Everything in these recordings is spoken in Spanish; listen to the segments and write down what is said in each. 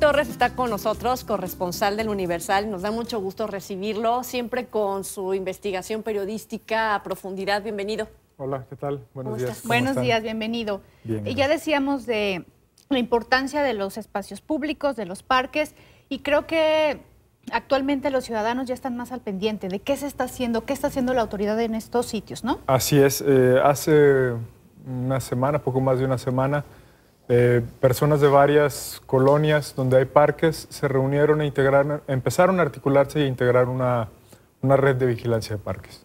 Torres está con nosotros, corresponsal del Universal. Nos da mucho gusto recibirlo, siempre con su investigación periodística a profundidad. Bienvenido. Hola, ¿qué tal? Buenos días. Buenos días, bienvenido. y ya decíamos de la importancia de los espacios públicos, de los parques, y creo que actualmente los ciudadanos ya están más al pendiente de qué se está haciendo, qué está haciendo la autoridad en estos sitios, ¿no? Así es. Eh, hace una semana, poco más de una semana, eh, personas de varias colonias donde hay parques se reunieron e integraron, empezaron a articularse e integrar una, red de vigilancia de parques.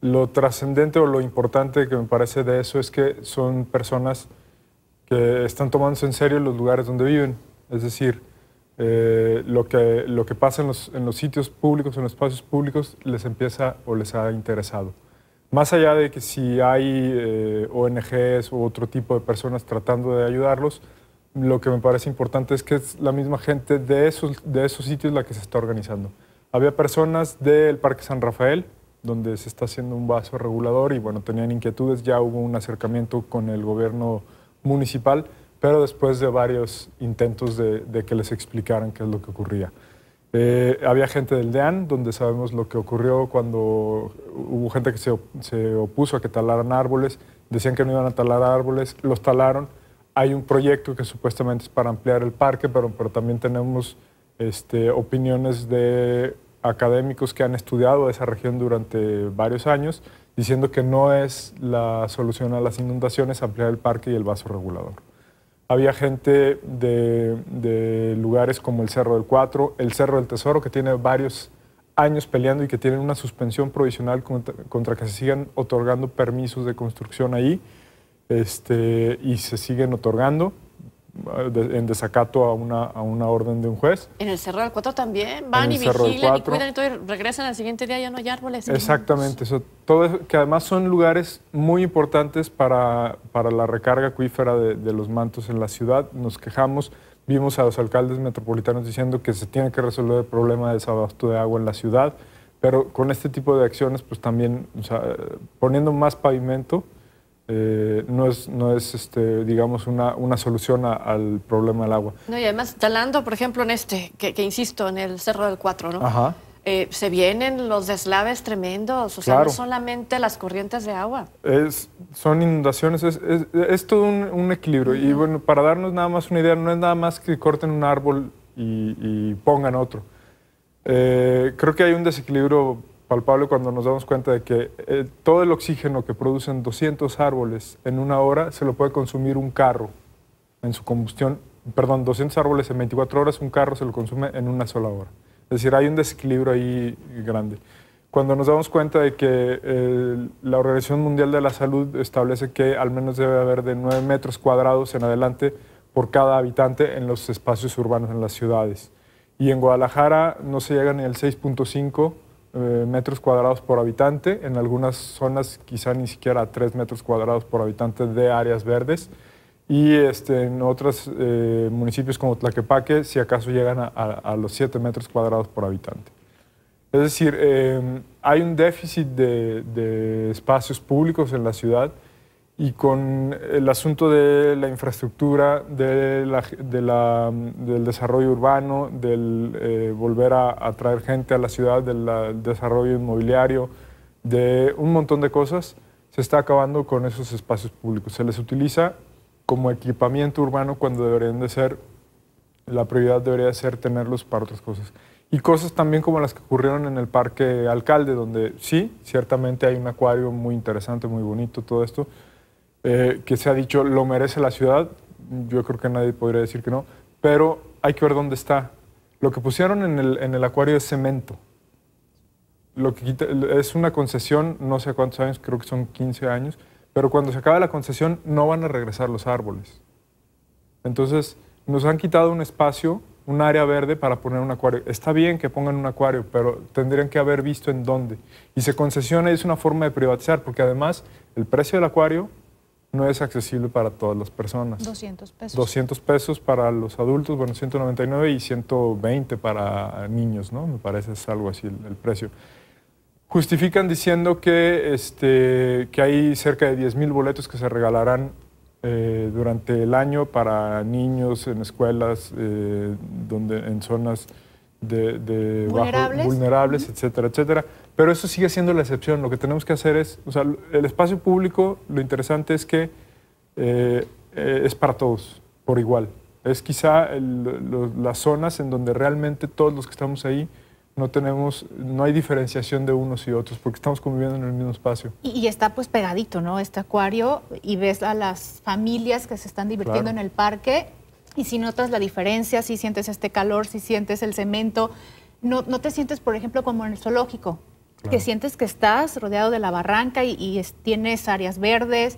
Lo trascendente o lo importante que me parece de eso es que son personas que están tomándose en serio los lugares donde viven. Es decir, eh, lo, que, pasa en los, en los sitios públicos, en los espacios públicos, les empieza o les ha interesado. Más allá de que si hay eh, ONGs u otro tipo de personas tratando de ayudarlos, lo que me parece importante es que es la misma gente de esos, de esos sitios la que se está organizando. Había personas del Parque San Rafael, donde se está haciendo un vaso regulador y bueno, tenían inquietudes, ya hubo un acercamiento con el gobierno municipal, pero después de varios intentos de que les explicaran qué es lo que ocurría. Eh, había gente del DEAN, donde sabemos lo que ocurrió cuando hubo gente que se, se, opuso a que talaran árboles, decían que no iban a talar árboles, los talaron. Hay un proyecto que supuestamente es para ampliar el parque, pero, pero también tenemos este, opiniones de académicos que han estudiado esa región durante varios años, diciendo que no es la solución a las inundaciones ampliar el parque y el vaso regulador había gente de, lugares como el Cerro del Cuatro, el Cerro del Tesoro, que tiene varios años peleando y que tienen una suspensión provisional contra, que se sigan otorgando permisos de construcción ahí este, y se siguen otorgando en desacato a una, a una orden de un juez. En el Cerro del Cuatro también van y vigilan y cuidan y todo y regresan al siguiente día ya no hay árboles. Exactamente, eso, todo que además son lugares muy importantes para, para la recarga acuífera de, los mantos en la ciudad. Nos quejamos, vimos a los alcaldes metropolitanos diciendo que se tiene que resolver el problema de desabasto de agua en la ciudad, pero con este tipo de acciones pues también poniendo más pavimento eh, no es, no es este, digamos, una, solución al problema del agua. No, y además, talando, por ejemplo, en este, que, insisto, en el Cerro del Cuatro, ¿no? Ajá. Eh, se vienen los deslaves tremendos, o sea, no solamente las corrientes de agua. Es, son inundaciones, es, todo un, equilibrio. Y bueno, para darnos nada más una idea, no es nada más que corten un árbol y, pongan otro. Eh, creo que hay un desequilibrio palpable cuando nos damos cuenta de que eh, todo el oxígeno que producen 200 árboles en una hora se lo puede consumir un carro en su combustión. Perdón, 200 árboles en 24 horas, un carro se lo consume en una sola hora. Es decir, hay un desequilibrio ahí grande. Cuando nos damos cuenta de que eh, la Organización Mundial de la Salud establece que al menos debe haber de 9 metros cuadrados en adelante por cada habitante en los espacios urbanos, en las ciudades. Y en Guadalajara no se llega ni al 6.5 eh, metros cuadrados por habitante, en algunas zonas quizá ni siquiera a 3 metros cuadrados por habitante de áreas verdes, y este, en otros eh, municipios como Tlaquepaque, si acaso llegan a, los 7 metros cuadrados por habitante. Es decir, eh, hay un déficit de, espacios públicos en la ciudad y con el asunto de la infraestructura, de la, del desarrollo urbano, del eh, volver a atraer gente a la ciudad, del desarrollo inmobiliario, de un montón de cosas, se está acabando con esos espacios públicos. Se les utiliza como equipamiento urbano cuando deberían de ser, la prioridad debería ser tenerlos para otras cosas. Y cosas también como las que ocurrieron en el Parque Alcalde, donde sí, ciertamente hay un acuario muy interesante, muy bonito, todo esto, eh, que se ha dicho lo merece la ciudad, yo creo que nadie podría decir que no, pero hay que ver dónde está. Lo que pusieron en el, acuario es cemento. Lo que es una concesión, no sé cuántos años, creo que son 15 años, pero cuando se acabe la concesión no van a regresar los árboles. Entonces, nos han quitado un espacio, un área verde para poner un acuario. Está bien que pongan un acuario, pero tendrían que haber visto en dónde. Y se concesiona es una forma de privatizar, porque además el precio del acuario no es accesible para todas las personas. 200 pesos. 200 pesos para los adultos, bueno, 199 y 120 para niños, ¿no? Me parece es algo así el, precio. Justifican diciendo que, este, que hay cerca de mil boletos que se regalarán eh, durante el año para niños en escuelas, eh, donde, en zonas de, ¿Vulnerables? etcétera, etcétera. Pero eso sigue siendo la excepción. Lo que tenemos que hacer es, o sea, el espacio público, lo interesante es que eh, eh, es para todos, por igual. Es quizá las zonas en donde realmente todos los que estamos ahí no tenemos, no hay diferenciación de unos y otros porque estamos conviviendo en el mismo espacio. Y, está pues pegadito, ¿no? Este acuario y ves a las familias que se están divirtiendo en el parque y si notas la diferencia, si sientes este calor, si sientes el cemento, no, no te sientes, por ejemplo, como en el zoológico, que sientes que estás rodeado de la barranca y, tienes áreas verdes.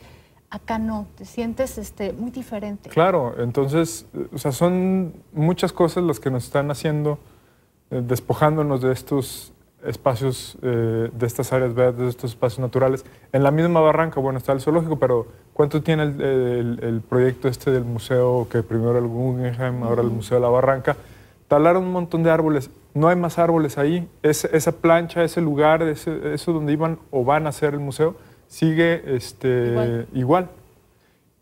Acá no, te sientes este, muy diferente. Claro, entonces, o sea, son muchas cosas las que nos están haciendo, eh, despojándonos de estos espacios, eh, de estas áreas verdes, de estos espacios naturales. En la misma barranca, bueno, está el zoológico, pero ¿cuánto tiene el, proyecto este del museo que primero el Guggenheim, ahora el Museo de la Barranca? talaron un montón de árboles, no hay más árboles ahí, es, esa plancha, ese lugar, eso donde iban o van a hacer el museo, sigue este, igual.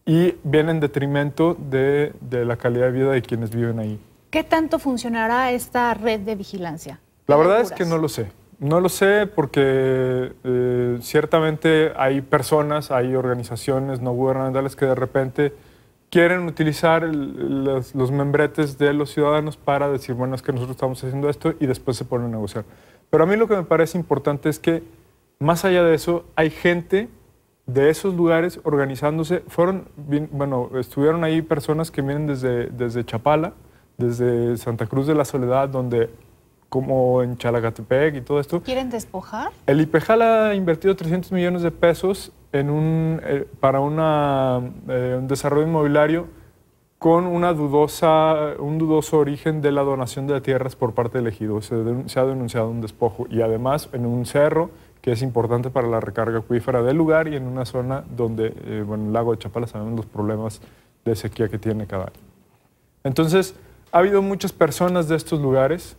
Y viene en detrimento de, la calidad de vida de quienes viven ahí. ¿Qué tanto funcionará esta red de vigilancia? La verdad es que no lo sé. No lo sé porque eh, ciertamente hay personas, hay organizaciones no gubernamentales que de repente quieren utilizar los, membretes de los ciudadanos para decir, bueno, es que nosotros estamos haciendo esto y después se ponen a negociar. Pero a mí lo que me parece importante es que, más allá de eso, hay gente de esos lugares organizándose. Fueron, bueno, estuvieron ahí personas que vienen desde, desde Chapala, desde Santa Cruz de la Soledad, donde como en Chalagatepec y todo esto. ¿Quieren despojar? El IPEJAL ha invertido 300 millones de pesos en un, eh, para eh, un desarrollo inmobiliario con una dudosa, un dudoso origen de la donación de tierras por parte del ejido. Se, ha denunciado un despojo y además en un cerro que es importante para la recarga acuífera del lugar y en una zona donde, eh, bueno, el lago de Chapala sabemos los problemas de sequía que tiene cada año. Entonces, ha habido muchas personas de estos lugares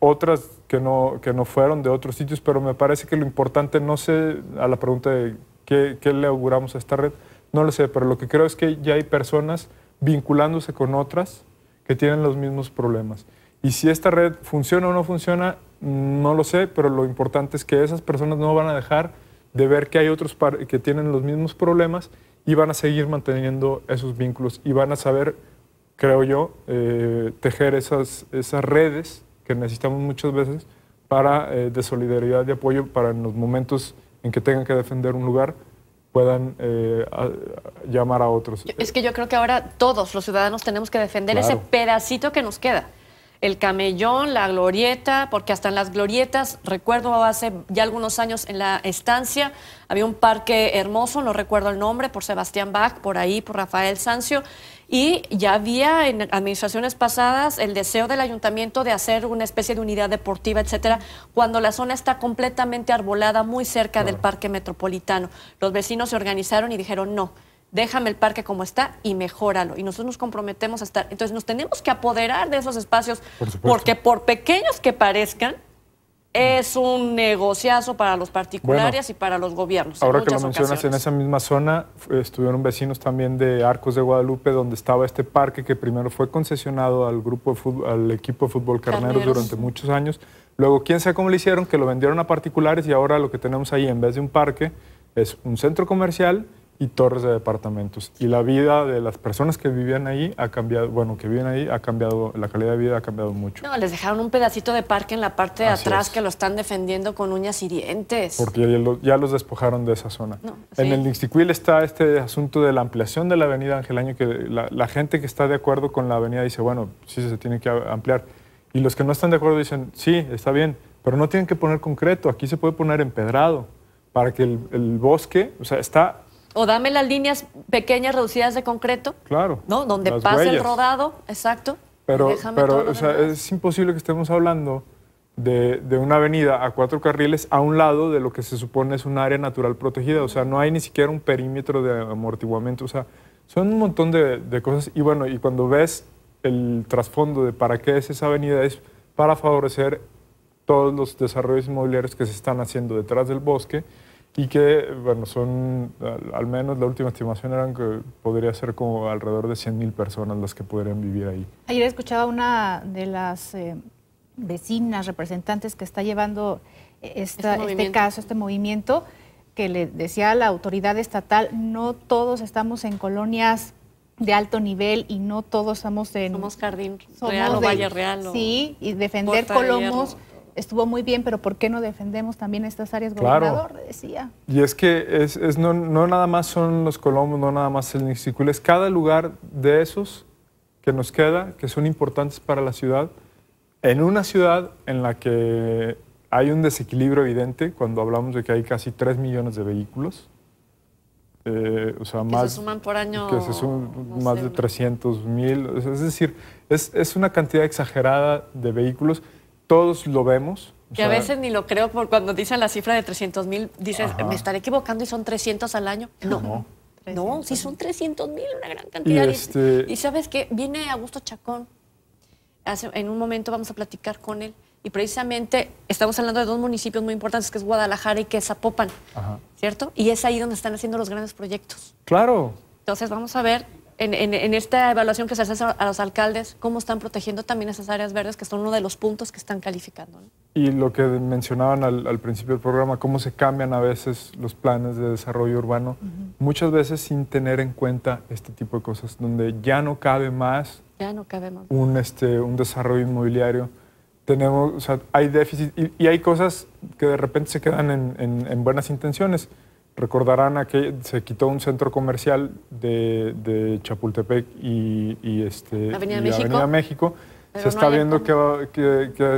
otras que no, que no fueron de otros sitios, pero me parece que lo importante, no sé, a la pregunta de qué, qué le auguramos a esta red, no lo sé, pero lo que creo es que ya hay personas vinculándose con otras que tienen los mismos problemas. Y si esta red funciona o no funciona, no lo sé, pero lo importante es que esas personas no van a dejar de ver que hay otros que tienen los mismos problemas y van a seguir manteniendo esos vínculos y van a saber, creo yo, eh, tejer esas, esas redes que necesitamos muchas veces para eh, de solidaridad y apoyo para en los momentos en que tengan que defender un lugar puedan eh, llamar a otros. Es que yo creo que ahora todos los ciudadanos tenemos que defender ese pedacito que nos queda. El camellón, la glorieta, porque hasta en las glorietas, recuerdo hace ya algunos años en la estancia, había un parque hermoso, no recuerdo el nombre, por Sebastián Bach, por ahí, por Rafael Sancio, y ya había en administraciones pasadas el deseo del ayuntamiento de hacer una especie de unidad deportiva, etcétera, cuando la zona está completamente arbolada muy cerca del parque metropolitano. Los vecinos se organizaron y dijeron no. Déjame el parque como está y mejóralo. Y nosotros nos comprometemos a estar. Entonces nos tenemos que apoderar de esos espacios, porque por pequeños que parezcan, es un negociazo para los particulares y para los gobiernos. Ahora que lo mencionas, en esa misma zona estuvieron vecinos también de Arcos de Guadalupe, donde estaba este parque que primero fue concesionado al, grupo al equipo de fútbol carneros, durante muchos años. Luego, quién sabe cómo lo hicieron, que lo vendieron a particulares y ahora lo que tenemos ahí, en vez de un parque, es un centro comercial y torres de departamentos. Y la vida de las personas que vivían ahí ha cambiado, bueno, que viven ahí ha cambiado, la calidad de vida ha cambiado mucho. No, les dejaron un pedacito de parque en la parte de atrás que lo están defendiendo con uñas y dientes. Porque ya, los despojaron de esa zona. En el Nixtiquil está este asunto de la ampliación de la avenida Angelaño, que la, gente que está de acuerdo con la avenida dice, bueno, sí se tiene que ampliar. Y los que no están de acuerdo dicen, sí, está bien, pero no tienen que poner concreto, aquí se puede poner empedrado para que el bosque, o sea, está o dame las líneas pequeñas reducidas de concreto. Claro. ¿No? Donde pasa el rodado, exacto. Pero, pero es imposible que estemos hablando de, una avenida a cuatro carriles a un lado de lo que se supone es un área natural protegida. O sea, no hay ni siquiera un perímetro de amortiguamiento. O sea, son un montón de, de cosas. Y bueno, y cuando ves el trasfondo de para qué es esa avenida, es para favorecer todos los desarrollos inmobiliarios que se están haciendo detrás del bosque y que, bueno, son, al menos la última estimación eran que podría ser como alrededor de 100.000 personas las que podrían vivir ahí. Ayer escuchaba una de las eh, vecinas, representantes que está llevando este, este caso, este movimiento, que le decía a la autoridad estatal, no todos estamos en colonias de alto nivel y no todos estamos en... Somos Jardín somos sí, y defender colomos estuvo muy bien, pero ¿por qué no defendemos también estas áreas, gobernador? Decía. Y es que es, no, nada más son los colombos, no nada más el Nixicul, es cada lugar de esos que nos queda, que son importantes para la ciudad, en una ciudad en la que hay un desequilibrio evidente cuando hablamos de que hay casi 3 millones de vehículos. Eh, o sea, que más, se suman por año. más de 300 mil. Es decir, es, es una cantidad exagerada de vehículos todos lo vemos. Que a veces ni lo creo, porque cuando dicen la cifra de 300 mil, dices, me estaré equivocando y son 300 al año. No. No, sí son 300 mil, una gran cantidad. Y, este sabes que viene Augusto Chacón. Hace, en un momento vamos a platicar con él. Y precisamente estamos hablando de dos municipios muy importantes, que es Guadalajara y que es Zapopan, ajá. ¿cierto? Y es ahí donde están haciendo los grandes proyectos. Claro. Entonces vamos a ver en, esta evaluación que se hace a los alcaldes, cómo están protegiendo también esas áreas verdes, que son uno de los puntos que están calificando. Y lo que mencionaban al, principio del programa, cómo se cambian a veces los planes de desarrollo urbano, muchas veces sin tener en cuenta este tipo de cosas, donde ya no cabe más, ya no cabe más. Un, este, un desarrollo inmobiliario. Tenemos, hay déficit y, hay cosas que de repente se quedan en buenas intenciones Recordarán que se quitó un centro comercial de, Chapultepec y, este, Avenida, México. se está viendo qué,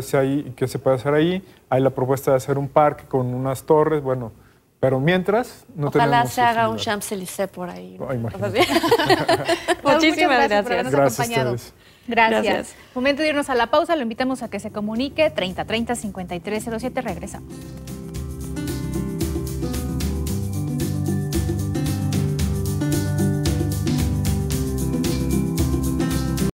se puede hacer ahí. Hay la propuesta de hacer un parque con unas torres, bueno, pero mientras no Ojalá se haga un Champs-Élysées por ahí. Ah, Muchísimas gracias. Por gracias acompañado. Gracias. gracias. Momento de irnos a la pausa. Lo invitamos a que se comunique 3030-5307. Regresamos.